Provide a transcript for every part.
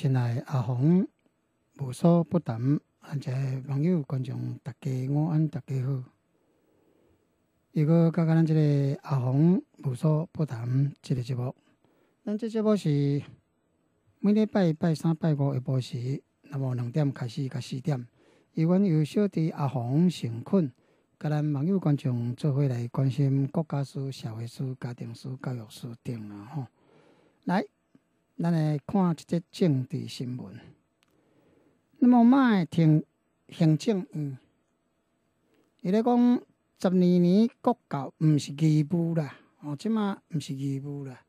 现在阿红，无所不谈，而且网友观众大家晚安大家好。伊果刚刚咱这个阿红无所不谈，这个节目。咱这节目是每礼拜拜三、拜五下播时，那么两点开始到四点。伊阮由小弟阿红成困，甲咱网友观众做伙来关心国家事、社会事、家庭事、教育事等啊吼。来。咱来看一则政治新闻。那么，卖听行政院，伊咧讲十二年国教毋是义务啦，哦，即马毋是义务啦。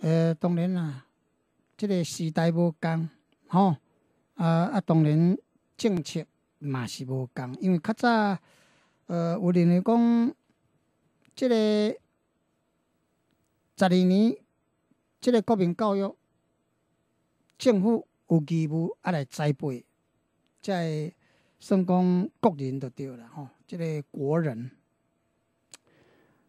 呃，当然啦，即个时代无共，吼，啊啊，当然政策嘛是无共，因为较早，呃，有认为讲，即个十二年。即个国民教育，政府有务啊来栽培，即算讲国人就对啦吼。即个国人，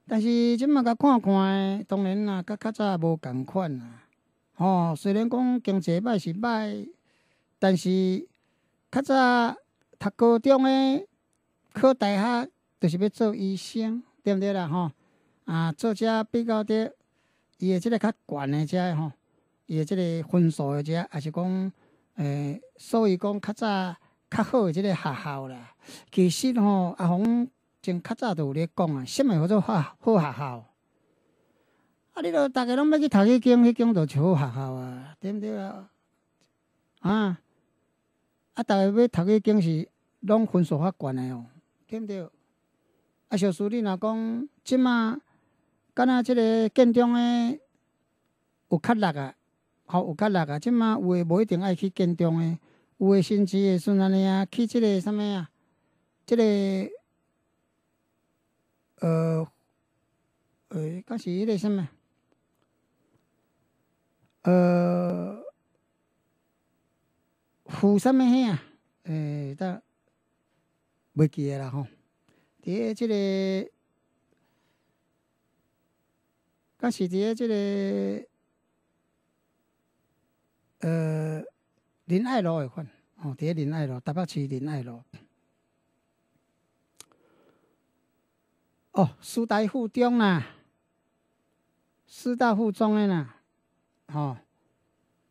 但是即马甲看看，当然啦，甲较早无共款啦。吼，虽然讲经济歹是歹，但是较早读高中诶，考大学就是要做医生，对毋对啦吼？啊，作家比较着。伊诶即个较悬诶遮吼，伊诶即个分数诶遮，也是讲，诶，所以讲较早较好诶即个学校啦。其实吼，阿红真较早都有咧讲啊，什么叫做好好学校？啊，你都逐个拢要去读迄间，迄间就是好学校啊，对毋对啊？啊，啊，逐个要读迄间是，拢分数较悬诶哦，毋对？啊，小苏，你若讲，即卖。敢若即个建中诶有较力啊，吼有较力啊！即马有诶无一定爱去建中诶，有诶甚至会像安尼啊，去即个啥物啊，即个呃呃，敢是迄个啥物？呃，湖啥物嘿啊？诶，得，袂记诶啦吼。伫、第一个。刚是伫个即个，呃，仁爱路诶款，哦，伫个仁爱路，台北市仁爱路。哦，师大附中啦，师大附中诶啦，吼，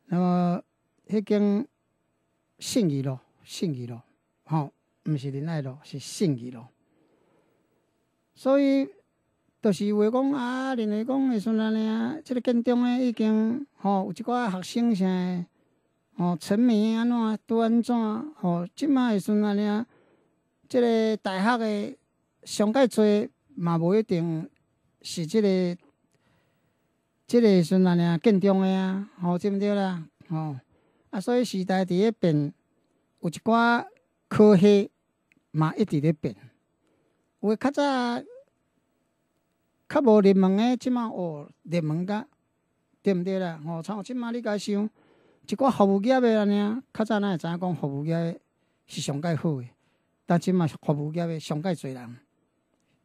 那么迄间信义路，信义路，吼，毋是仁爱路，是信义路，所以。就是话讲啊，认为讲诶，像安尼啊，即个建中诶，已经吼有一寡学生啥些吼沉迷安怎，拄安怎吼，即卖诶，像安尼啊，即个大学诶上届侪嘛无一定是即个，即个像安尼啊，高中诶啊，吼对不对啦？吼啊，所以时代伫咧变，有一寡科学嘛一直咧变，我较早。较无热门诶，即卖哦热门甲对毋对啦？哦，像即卖你家想，一个服务业诶，安尼啊，较早咱会知影讲服务业是上介好诶，但即满服务业上介侪人，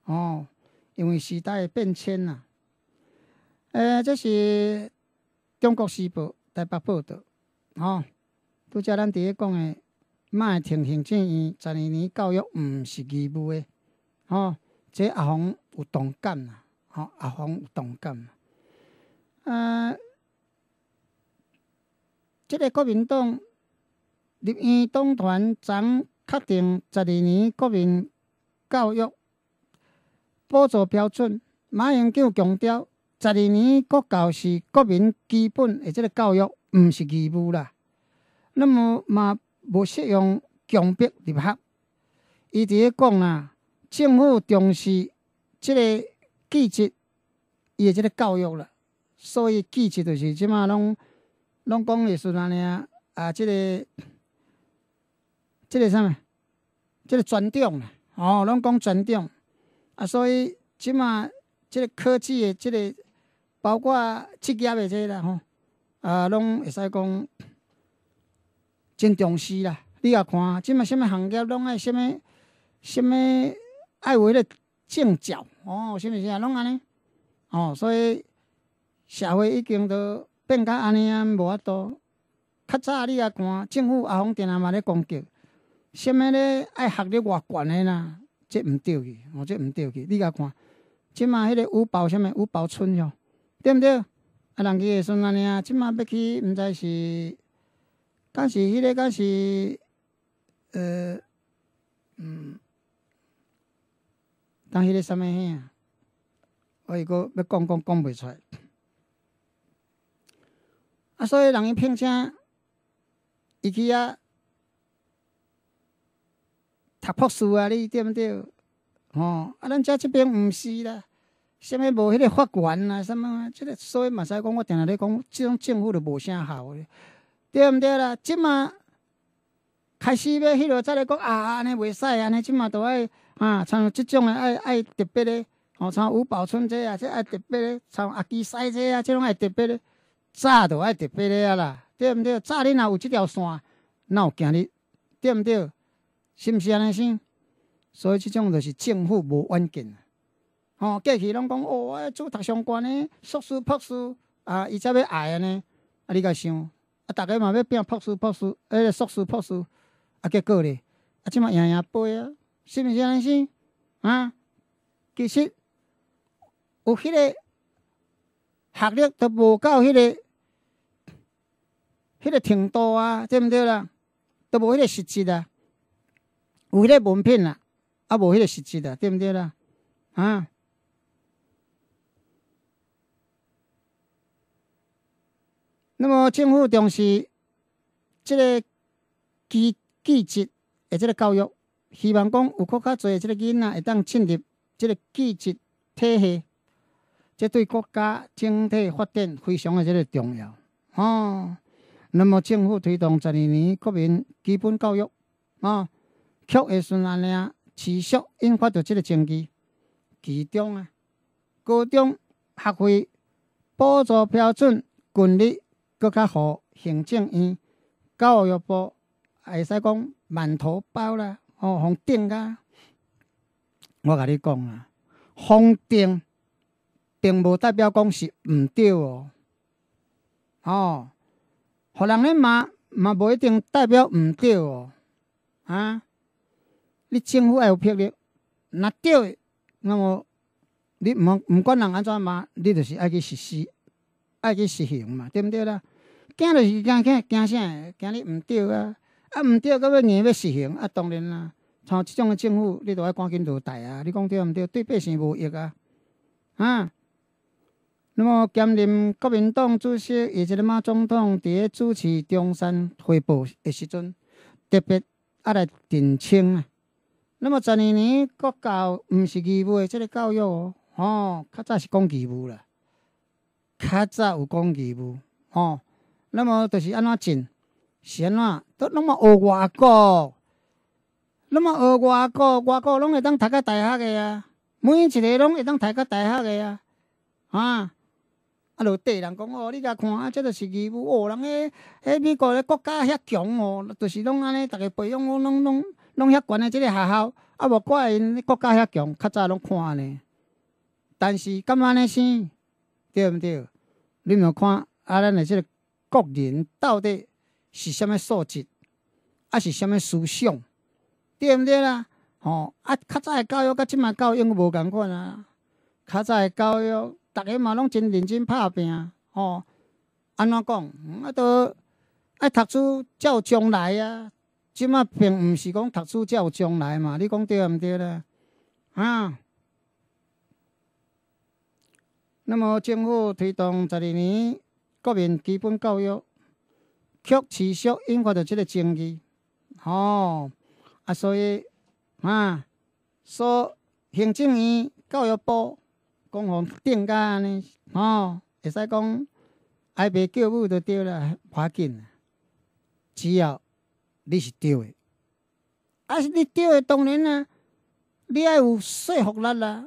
哦，因为时代诶变迁啊。诶，这是《中国时报》台北报道，吼，都则咱第一讲诶，麦田行政院十二年教育毋是义务诶，吼，这阿红有同感啦。啊，阿方有同感。啊，即个国民党立院党团长确定十二年国民教育补助标准。马英九强调，十二年国教是国民基本诶即个教育，毋是义务啦。那么嘛，无适用强逼入学。伊伫咧讲啊，政府重视即个。技术伊个即个教育啦。所以技术就是即马拢拢讲的是安尼啊啊！即个即个啥物？即个尊重啦，吼！拢讲尊重啊，所以即马即个科技的即个，包括职业诶，即个啦，吼啊，拢会使讲真重视啦。你啊看，即马什物行业拢爱什物什物爱为了？敬教哦，是毋是啊，拢安尼哦，所以社会已经都变甲安尼啊，无法度较早你啊看，政府阿红定啊嘛咧攻击，虾物咧爱学历外悬诶啦，这毋对去，哦这毋对去，你啊看。即嘛迄个五保，虾物五保村哟，对毋对？啊人去的孙安尼啊，即嘛要去，毋知是，敢是迄个，敢是，呃，嗯。当迄个什么呀？我伊个要讲讲讲不出来。啊，所以人伊聘请伊去啊，读博士啊，你对不对？哦，啊，咱遮即边毋是啦，什么无迄个法官啊，什么这个，所以嘛使讲，我定定咧讲，即种政府就无啥效嘞，对毋对啦？即马开始要迄落再来讲啊安尼未使，安尼即马都爱。啊，像即种诶爱爱特别诶，吼，像吴保春这啊，即爱特别诶，像阿基西这啊，即拢爱特别诶，早都爱特别诶啊啦，对毋对？早恁若有即条线，若有今日？对毋对？是毋是安尼先？所以即种就是政府无远见，吼，过去拢讲哦，爱做读相关诶，硕士、博士啊，伊才要爱安尼，啊，你甲想啊，逐个嘛要变博士、博士，迄个硕士、博士，啊，结果咧，啊，即嘛赢赢杯啊。是不是安尼先？啊，其实有迄个学历都无够迄个迄个程度啊，对毋对啦？都无迄个实质啊，有迄个文凭啊，也无迄个实质啊，对毋对啦？啊，那么政府重视这个基基质以及个教育。希望讲有搁较侪即个囡仔会当进入即个机制体系，即对国家整体发展非常诶，即个重要。吼，那么政府推动十二年国民基本教育，吼，确安尼啊持续引发着即个生机。其中啊，高中学费补助标准近日搁较好，行政院教育部会使讲馒头包啦。哦，封定啊！我甲你讲啊，封定，并无代表讲是毋对哦。哦，互人咧骂，嘛无一定代表毋对哦。啊，你政府爱有魄力，若对，那么你唔毋管人安怎骂，你就是爱去实施，爱去实行嘛，对毋对啦？惊就是惊惊惊啥？惊你毋对啊！啊，毋对，到尾硬要实行，啊，当然啦，像即种诶政府，你着爱赶紧落台啊！你讲对毋对？对百姓无益啊！啊，那么兼任国民党主席以及马总统伫咧主持中山汇报诶时阵，特别啊来澄清啊。那么十二年国教毋是义务诶，即个教育哦，吼，较早是讲义务啦，较早有讲义务哦。那么着是安怎进？是安怎？都拢嘛学外国，拢嘛学外国，外国拢会当读个大学个啊，每一个拢会当读个大学个啊，啊，啊就地人讲哦，你甲看啊，即就是义务哦，人个，迄美国个国家遐强哦，就是拢安尼，逐个培养拢拢拢拢遐悬个即个学校，啊无怪因国家遐强，较早拢看呢。但是敢安尼生，对毋对？你们看啊，咱个即个国人到底？是虾物素质，啊是虾物思想，对毋对啦？吼，啊，较早的教育甲即卖教育无共款啊。较早的教育，逐个嘛拢真认真拍拼，吼。安怎讲？啊都爱读书才有将来啊。即卖并毋是讲读书才有将来嘛，你讲对毋对啦？啊。那么，政府推动十二年国民基本教育。曲持续引发着即个争议，吼啊，所以啊，所行政院教育部、讲互部定安尼，吼，会使讲爱袂叫母都对了，快紧，只要你是对的，啊，是你对的，当然啊，你爱有说服力啊，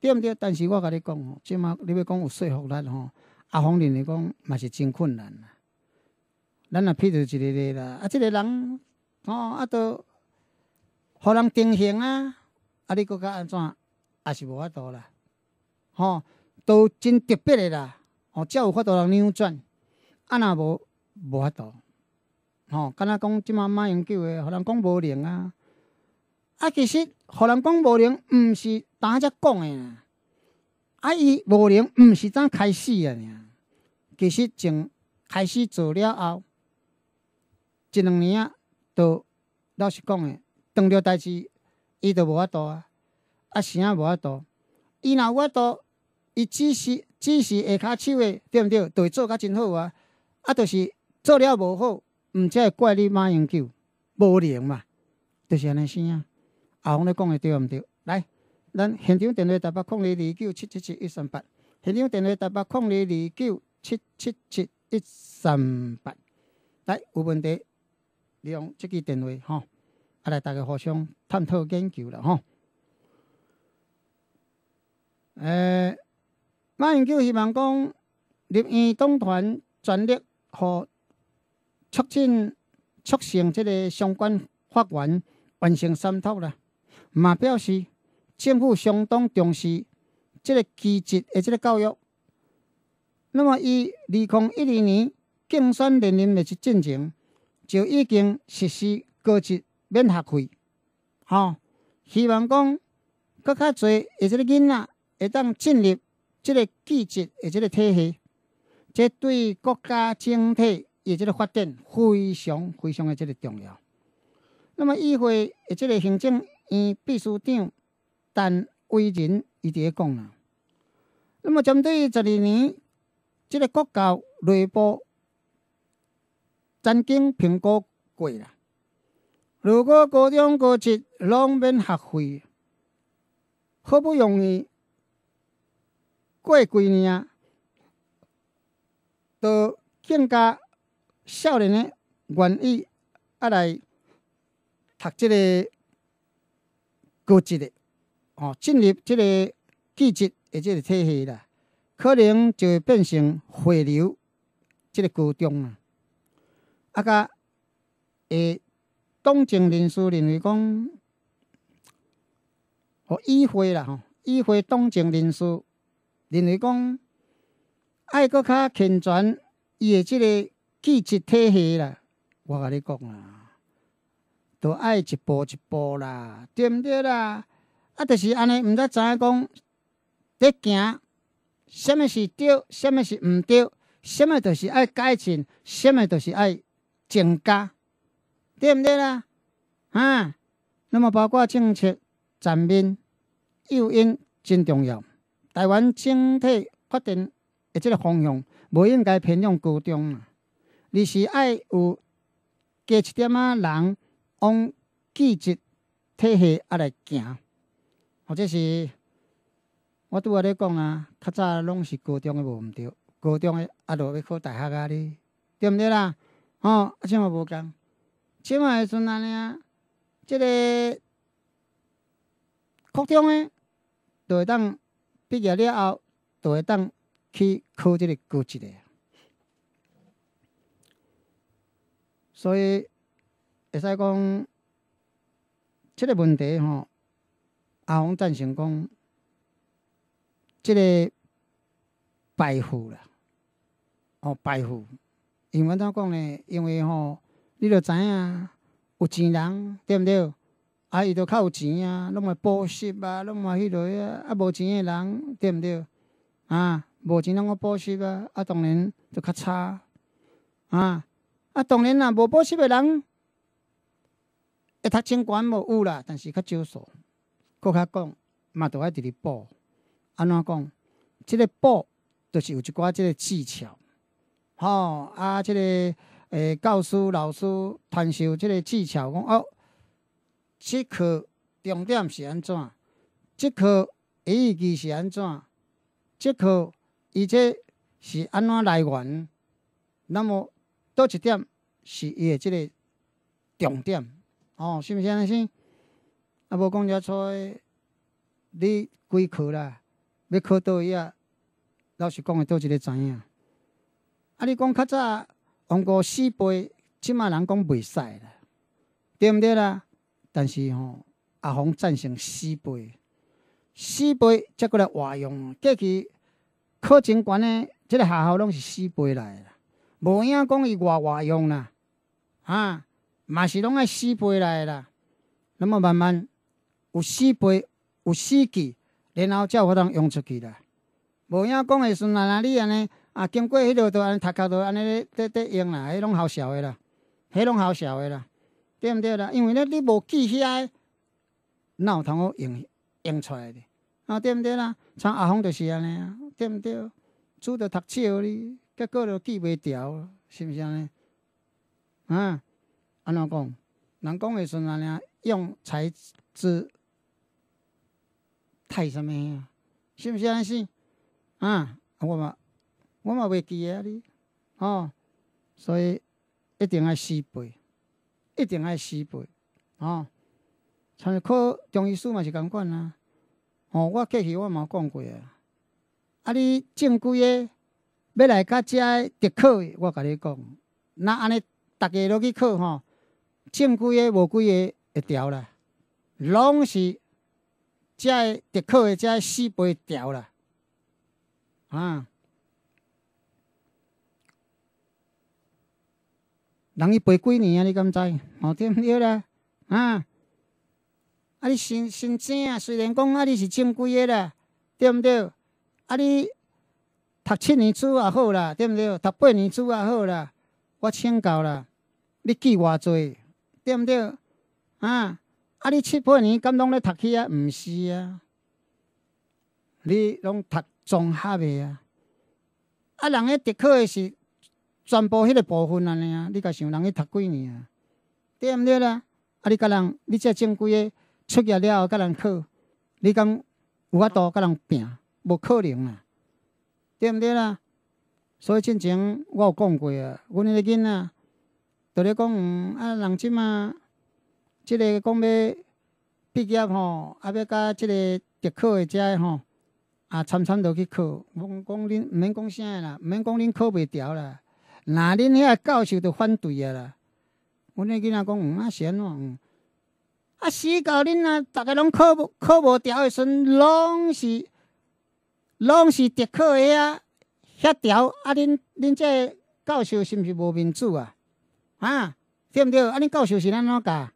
对毋对？但是我甲你讲吼，即马你要讲有说服力吼，啊，方认来讲嘛是真困难。咱也譬如一个咧啦，啊，这个人，吼，啊，都，互人定型啊，啊，你国较安怎，也是无法度啦，吼，都真特别的啦，吼，才有法度人扭转，啊，若无，无法度，吼，敢若讲即马妈永久诶，互人讲无灵啊，啊，其实，互人讲无灵，毋是呾只讲诶。啊，伊无灵毋是怎开始个，其实从开始做了后，一两年啊，都老实讲诶，当着代志，伊都无法度啊，啊，啥无法度。伊若有法度，伊只是只是下骹手诶，对毋对？都会做甲真好啊。啊，就是做了无好，毋才会怪你马英九无能嘛。就是安尼生啊。阿红你讲诶对毋对？来，咱现场电话：八八零二九七七七一三八。现场电话：八八零二九七七七一三八。来，有问题？利用即个电话，吼，来大家互相探讨研究了，吼。诶，马英九希望讲，立院党团全力和促进促成即个相关法院完成三读啦。嘛，表示政府相当重视即个机制的即个教育。那么，伊二零一二年竞选连任的是进程。就已经实施高职免学费，吼！希望讲搁较侪，诶，即个囡仔会当进入即个高职的即个体系，这对国家整体的即个发展非常非常的即个重要。那么，议会的即个行政院秘书长陈委仁伊伫咧讲啦。那么，针对十二年即个国教内部曾经，苹果贵啦。如果高中、高职拢免学费，好不容易过几年啊，更加少年的愿意啊来读即个高职的，哦，进入即个高职的即个体系啦，可能就会变成回流即个高中啊。啊个诶，党政人士认为讲，哦，议会啦吼，议会党政人士认为讲，爱搁卡健全伊个即个机制体系啦，我跟你讲啊，都爱一步一步啦，对毋对啦？啊，就是安尼，毋知知影讲得行，什么是对，什么是毋对，什么就是爱改进，什么就是爱。增加对不对啦？啊，那么包括政策层面诱因真重要。台湾整体发展的即个方向，无应该偏向高中啊，而是爱有加一点啊人往技术体系啊来行。或者是我拄我咧讲啊，较早拢是高中诶无毋对，高中诶啊落要考大学啊哩，对毋对啦？哦，啊，起码无共，即嘛是像安尼啊，即个高中诶，都会当毕业了后，都会当去考即个高职诶。所以会使讲，即个问题吼，阿王赞成讲，即个白富啦，哦，白富。为安怎讲呢？因为吼，你着知影有钱人对毋对？啊，伊着较有钱啊，拢会补习啊，拢嘛迄落啊。啊，无钱诶人对毋对？啊，无钱拢无补习啊，啊，当然着较差。啊，啊，当然啊，无补习诶人，会读清悬无有啦，但是较少数。搁较讲，嘛都爱直直补。安怎讲？即个补，就是有一寡即个技巧。吼，啊，这个诶，教师老师传授即个技巧，讲哦，即课重点是安怎？即课意义是安怎？即课伊这是安怎来源？那么倒一点是伊诶，即个重点，吼，是毋是安尼先？啊，无讲遮出，诶，你几科啦？要考倒位啊？老师讲诶，倒一个知影。啊！你讲较早，王国四辈，即马人讲袂使啦，对毋对啦？但是吼，阿洪赞成四辈，四辈才过来活用，过去考警官的这个学校拢是四辈来啦，无影讲伊外外用啦，啊，嘛是拢爱四辈来啦。那么慢慢有四辈有四技，然后才有法通用出去啦。无影讲的是哪你安尼？啊，经过迄条都安尼，读教都安尼，得得用啦，迄拢好笑诶啦，迄拢好笑诶啦，对毋对啦？因为咧你无记起来，哪有通好用用出来？啊，对毋对啦？像阿宏就是安尼啊，对毋对？拄着读书哩，结果就记袂牢，是毋是安尼？啊，安怎讲？人讲诶时阵，安尼啊，用才知太什么呀？是毋是安尼啊，我。嘛。我嘛袂记诶啊哩，哦，所以一定爱四背，一定爱四背，哦，参考中医师嘛是共款啦，哦，我过去我嘛讲过啊，啊你正规诶，要来甲遮诶特考，我甲你讲，若安尼逐个都去考吼，正规诶无几个会调啦，拢是遮诶特考诶遮四倍调啦，啊。人伊陪几年啊？你敢知？对毋对啦？啊！啊！你新新戚啊，虽然讲啊，你是正规个啦，对毋对？啊！你读七年书也好啦，对毋对？读八年书也好啦，我请教啦，你记偌济？对毋对？啊！啊！你七八年敢拢咧读起啊？唔是啊！你拢读综合个啊！啊！人咧特考个是。全部迄个部分安尼啊！你甲想人去读几年啊？对毋对啦？啊！你甲人，你遮正规个出业了后，甲人考，你讲有法度甲人拼，无可能啊？对毋对啦？所以进前我有讲过啊，阮迄个囡仔，就咧讲，啊，人即满即个讲要毕业吼，啊，要甲即个特考个遮个吼，啊，参参着去考，毋讲恁毋免讲啥啦，毋免讲恁考袂调啦。那恁遐教授都反对啊啦！阮迄囡仔讲唔阿贤嗯，啊死到恁啊，逐个拢考无考无调诶，时阵拢是拢是特考啊，遐条啊！恁恁即个教授是毋是无面子啊？啊，对毋对？啊恁教授是安怎教？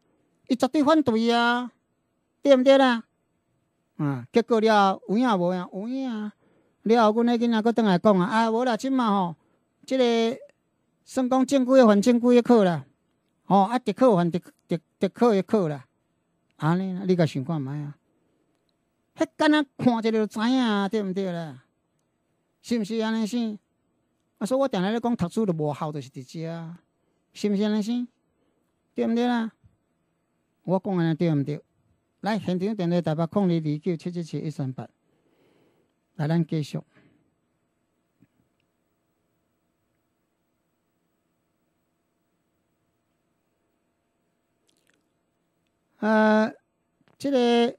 伊绝对反对啊，对毋对啦？啊，结果了，有影无影，有啊！了后，阮迄囡仔搁倒来讲啊，啊无啦，即满吼，即个。先讲正规的还正规的课啦，哦，啊，德课还德德德课的课啦，安尼啦，你甲想看卖啊？迄间啊，看一下就知影啊，对毋对啦？是毋是安尼先？啊，所以我定定咧讲读书就无效，就是伫遮啊，是毋是安尼先？对毋对啦？我讲安尼对毋对？来，现场电话台北空二二九七七七一三八，来咱继续。呃，即个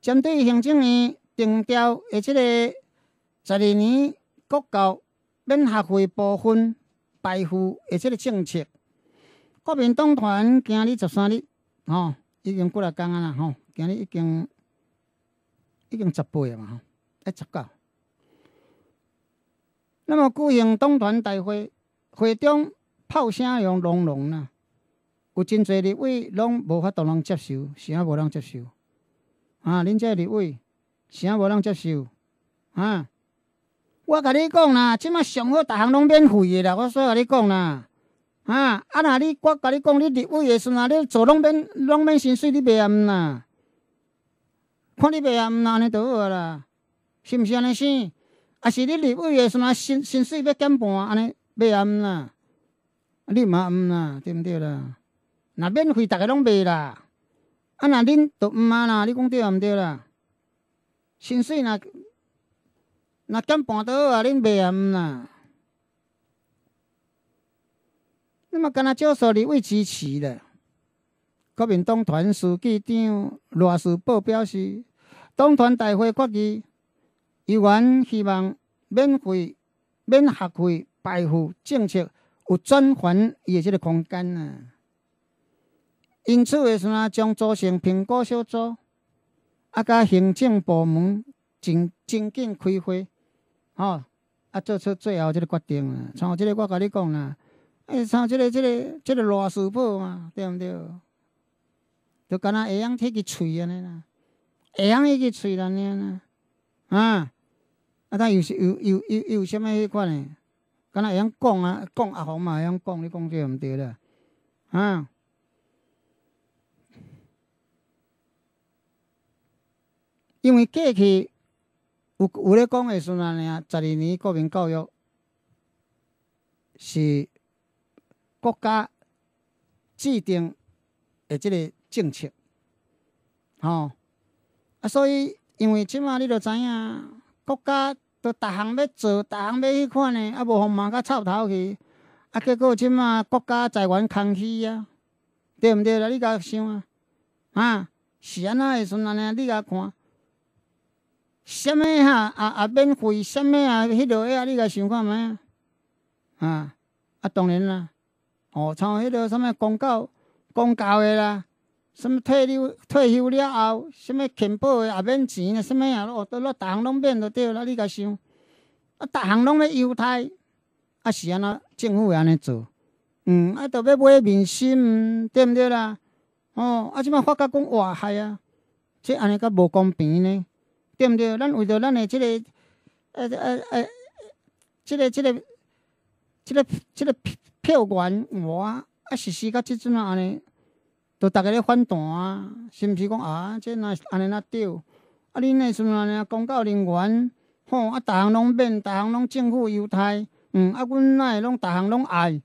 针对行政院定调，的即个十二年国教免学费部分白付的即个政策，国民党团今日十三日吼已经过来讲啊啦吼，今日已经已经十八嘛，一十九。那么举行党团大会，会中炮声又隆隆啦。有真侪立委拢无法度人接受，啥无人接受啊！恁这立委啥无人接受啊？我甲你讲啦，即马上好，逐项拢免费诶啦。我煞甲你讲啦，啊！啊！若你我甲你讲，你立委诶时阵，你做拢免，拢免薪水，你袂嫌啦？看你袂嫌啦，安尼就好啦。是毋是安尼先？啊！是你立委诶时阵，薪薪水要减半，安尼袂嫌啦？啊，你嘛毋啦，对毋对啦？那免费，大家拢卖啦。啊，那恁都毋啊啦！你讲对啊，毋对啦。薪水若那减半都好啊，恁卖啊毋啦。你嘛敢若少授哩位支持咧？国民党团书记长罗士报表示，党团大会决议，议员希望免费、免学费、白富政策有转换伊个即个空间啊。因此，下先啊将组成评估小组，啊，甲行政部门尽尽快开会，吼，啊，做出最后即个决定啊。像即个，我甲你讲啦，哎，像这个、这个、这个乱世宝嘛，对毋对？就敢那会用铁去喙安尼啦，会用迄去喙安尼啦，啊，啊，但有是有有有有什物迄款的？敢若会用讲啊，讲阿红嘛，会用讲你讲对毋对啦？啊。因为过去有有咧讲的时阵，安尼啊，十二年国民教育是国家制定的即个政策，吼啊，所以因为即马你着知影，国家都逐项要做，逐项欲迄款个，啊，无互骂甲臭头去，啊，结果即马国家财源空虚啊，对毋对啦？你甲想啊，啊，是安那的时阵安尼啊？你甲看。什么啊？啊啊！免费什么啊？迄落个啊，你甲想看觅啊！啊，当然啦。哦，像迄落什么广告、广告诶啦，什么退休退休了后，什么健保诶也免钱，什么啊？哦，都落逐项拢免着对啦。你甲想，啊，逐项拢要优待，啊是安怎？政府会安尼做，嗯，啊，都要买民心，对毋对啦？哦，啊，即摆发甲讲哇，害啊，即安尼甲无公平呢？对毋对？咱为着咱诶，即个，呃呃呃，即个即个，即个即个票源无啊！啊，实施到即阵啊，安尼，都逐个咧反弹，是毋是讲啊？即若安尼啊，对？啊，恁诶阵啊，公到人员吼，啊，逐项拢变，逐项拢政府优待，嗯，啊，阮哪会拢逐项拢爱？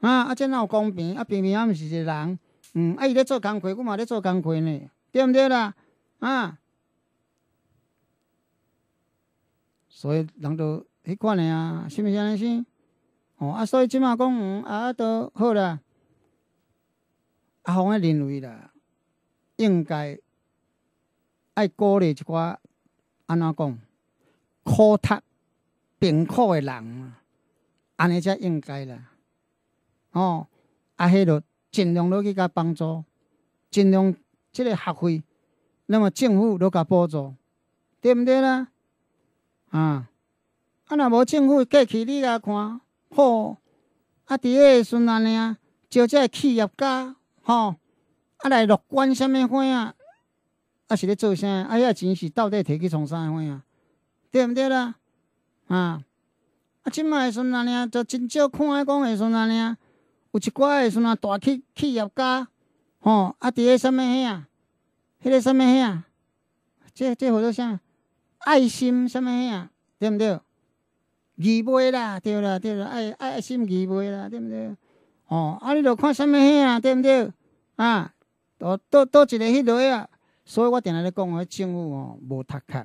啊，啊，即有公平，啊，平平啊，毋是一个人，嗯，啊，伊咧做工课，我嘛咧做工课呢，对毋对啦？啊！所以，人都迄款诶啊，是毋是安尼先？哦啊，所以即马讲，啊，都好啦。啊，红诶认为啦，应该爱鼓励一寡安怎讲苦读、病苦诶人，安尼才应该啦。哦，啊，迄就尽量落去甲帮助，尽量即个学费，那么政府落甲补助，对毋对啦？啊！啊，若无政府过去，你来看，吼！啊，底下孙尼啊，招这个企业家，吼！啊来乐观什物花啊？啊是咧做啥？啊遐钱是到底摕去创啥花啊？对毋对啦？啊！啊，时阵孙尼啊，就真少看，讲阵孙尼啊，有一寡下孙啊，大企企业家，吼！啊伫下什物遐啊？迄个什物遐啊？这这好多啥？爱心什么嘿啊？对毋对？义卖啦，对啦，对啦，爱爱心义卖啦，对毋对？哦，啊，你着看什么嘿啊？对毋对？啊，倒倒倒一个迄类啊，所以我定定咧讲，迄政府哦无读壳，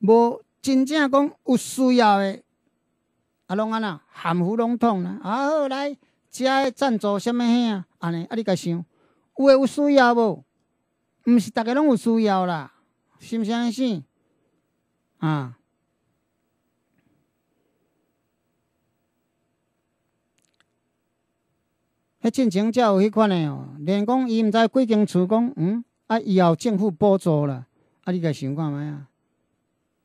无真正讲有需要的，啊，拢安那含糊拢统啦。啊，好来，遮赞助什么嘿啊？安尼，啊，你甲想，有诶有需要无？毋是逐个拢有需要啦。信相信，啊！迄进前才有迄款诶哦，连讲伊毋知几间厝讲，嗯，啊，以后政府补助啦，啊，你家想看卖啊？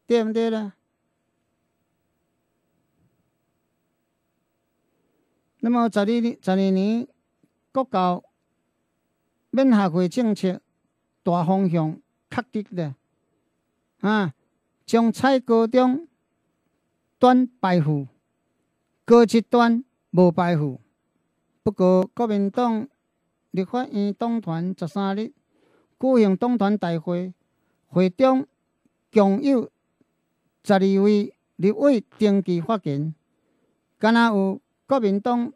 对毋对啦？那么，十二十二年国教免学费政策大方向确定了。啊，从蔡高中断排富，高级段无排富。不过，国民党立法院党团十三日举行党团大会，会中共有十二位立委登记发言，敢若有国民党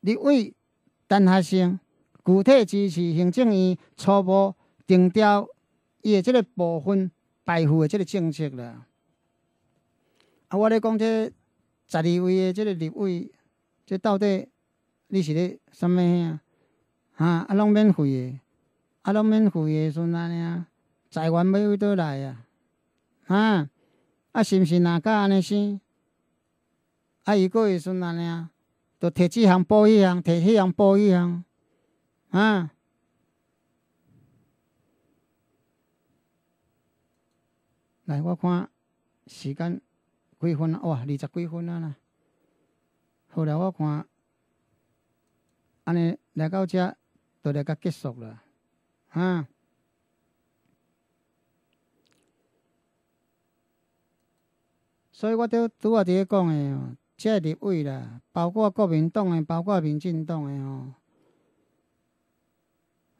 立委陈学生。具体支持行政院初步定调。伊的即个部分，白付的即个政策啦，啊，我咧讲个十二位的即个立位，即到底你是咧啥物啊？哈，啊，拢免费诶，啊，拢免费诶，算安尼啊？财源要位倒来啊？哈，啊，是毋是若甲安尼生？啊，伊个是算安尼啊？要摕即项补迄项，摕迄项补迄项，啊？来，我看时间几分啊？哇，二十几分啊啦！好来我看安尼来到遮，就来个结束了，哈。所以我都拄啊伫咧讲诶，哦，遮立位啦，包括国民党诶，包括民进党诶哦。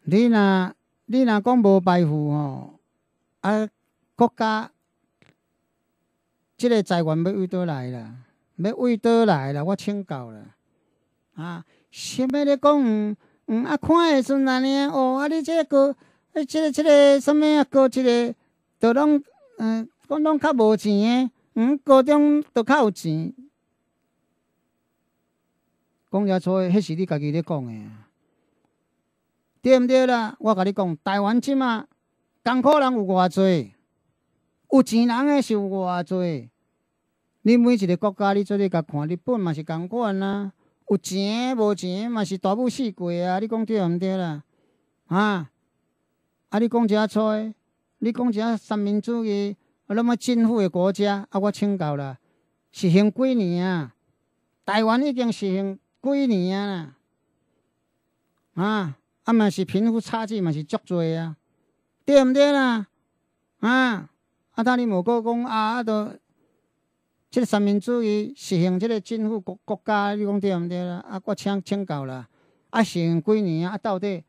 你若你若讲无排户吼，啊国家。即个财源要为倒来啦，要为倒来啦，我请教啦。啊，啥物咧讲？嗯，啊，看下阵安尼哦，啊，你即个啊，即个即个啥物啊，高，即个都拢，嗯，讲拢较无钱诶，嗯，高中都较有钱。讲呷错，迄是你家己咧讲的。对毋对啦？我甲你讲，台湾即马，艰苦人有偌侪？有钱人诶是有偌济？你每一个国家，你做你甲看，日本嘛是共款啊。有钱无钱嘛是大富世贵啊！你讲对毋对啦？啊！啊！你讲遮错？你讲遮三民主义，啊！那么政府诶国家，啊！我请教啦，实行几年啊？台湾已经实行几年啊？啦！啊！啊！嘛是贫富差距嘛是足济啊？对毋对啦？啊！啊！当你无过讲啊，啊，都即个三民主义实行，即个政府国国家，你讲对毋对啦？啊，国请请教啦！啊，实行几年啊？到底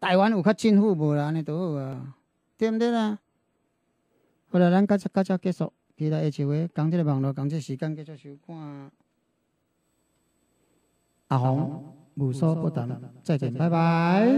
台湾有较政府无啦？安尼都好啊，对毋对啦？好啦，咱今次今次结束，期待下一位讲即个网络，讲即个时间，继续收看。阿红无所不谈，再见，拜拜。